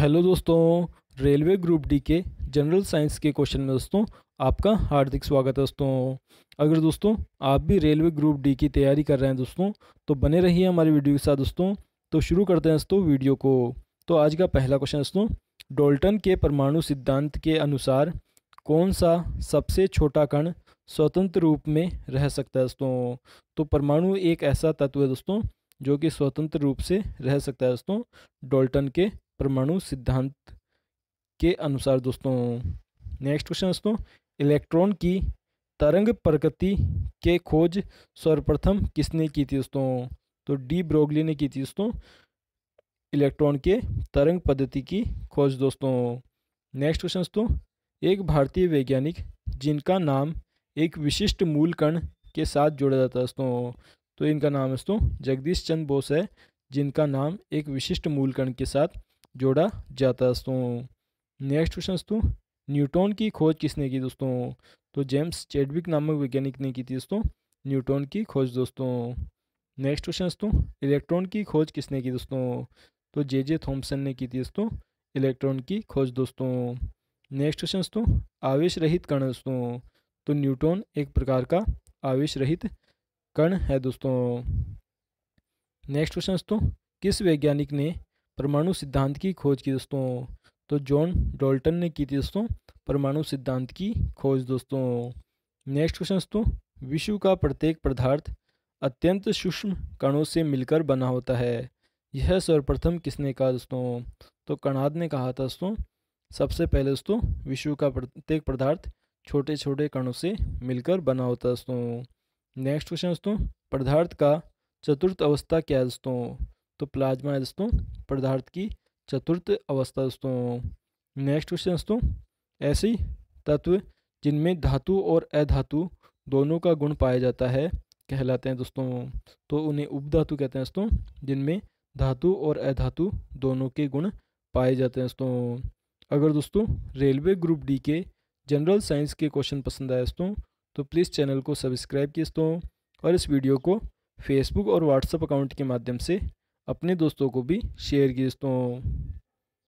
hello दोस्तों railway group D के general science के क्वेश्चन में दोस्तों आपका हार्दिक स्वागत है दोस्तों अगर दोस्तों आप भी रेलवे ग्रुप डी की तैयारी कर रहे हैं दोस्तों तो बने रहिए हमारी वीडियो के साथ दोस्तों तो शुरू करते हैं दोस्तों वीडियो को तो आज का पहला क्वेश्चन दोस्तों डोल्टन के परमाणु सिद्धांत के अनुसार कौन सा सबसे छोटा कण स्वतंत्र रूप में रह सकता है दोस्तों तो परमाणु एक ऐसा तत्व है दोस्तों जो कि स्वतंत्र रूप से रह सकता है दोस्तों डोल्टन के परमाणु सिद्धांत के अनुसार दोस्तों नेक्स्ट क्वेश्चन दोस्तों इलेक्ट्रॉन की तरंग प्रकृति के खोज सर्वप्रथम किसने की थी दोस्तों तो डी ब्रोगली ने की थी दोस्तों इलेक्ट्रॉन के तरंग पद्धति की खोज दोस्तों नेक्स्ट क्वेश्चन दोस्तों एक भारतीय वैज्ञानिक जिनका नाम एक विशिष्ट मूल कण के साथ जोड़ा जाता है दोस्तों तो इनका नाम दोस्तों जगदीश चंद्र बोस है जिनका नाम एक विशिष्ट मूल कण के साथ जोड़ा जाता है दोस्तों नेक्स्ट क्वेश्चन दोस्तों न्यूटॉन की खोज किसने की दोस्तों तो जेम्स चेडविक नामक वैज्ञानिक ने की थी दोस्तों न्यूटॉन की खोज दोस्तों नेक्स्ट क्वेश्चन दोस्तों इलेक्ट्रॉन की खोज किसने की दोस्तों तो जे जे थॉम्सन ने की थी दोस्तों इलेक्ट्रॉन की खोज दोस्तों नेक्स्ट क्वेश्चन दोस्तों आवेश रहित कण दोस्तों तो न्यूटॉन एक प्रकार का आवेश रहित कण है दोस्तों नेक्स्ट क्वेश्चन दोस्तों किस वैज्ञानिक ने परमाणु सिद्धांत की खोज की दोस्तों तो जॉन डोल्टन ने की थी दोस्तों परमाणु सिद्धांत की खोज दोस्तों नेक्स्ट क्वेश्चन दोस्तों विश्व का प्रत्येक पदार्थ अत्यंत सूक्ष्म कणों से मिलकर बना होता है यह सर्वप्रथम किसने कहा दोस्तों तो कणाद ने कहा था दोस्तों सबसे पहले दोस्तों विश्व का प्रत्येक पदार्थ छोटे छोटे कणों से मिलकर बना होता है दोस्तों नेक्स्ट क्वेश्चन दोस्तों पदार्थ का चतुर्थ अवस्था क्या है दोस्तों तो प्लाज्मा है दोस्तों पदार्थ की चतुर्थ अवस्था दोस्तों नेक्स्ट क्वेश्चन दोस्तों ऐसे तत्व जिनमें धातु और अधातु दोनों का गुण पाया जाता है कहलाते हैं दोस्तों तो उन्हें उपधातु कहते हैं दोस्तों जिनमें धातु और अधातु दोनों के गुण पाए जाते हैं दोस्तों अगर दोस्तों रेलवे ग्रुप डी के जनरल साइंस के क्वेश्चन पसंद आए दोस्तों तो प्लीज़ चैनल को सब्सक्राइब किए दोस्तों और इस वीडियो को फेसबुक और व्हाट्सएप अकाउंट के माध्यम से अपने दोस्तों को भी शेयर किए दोस्तों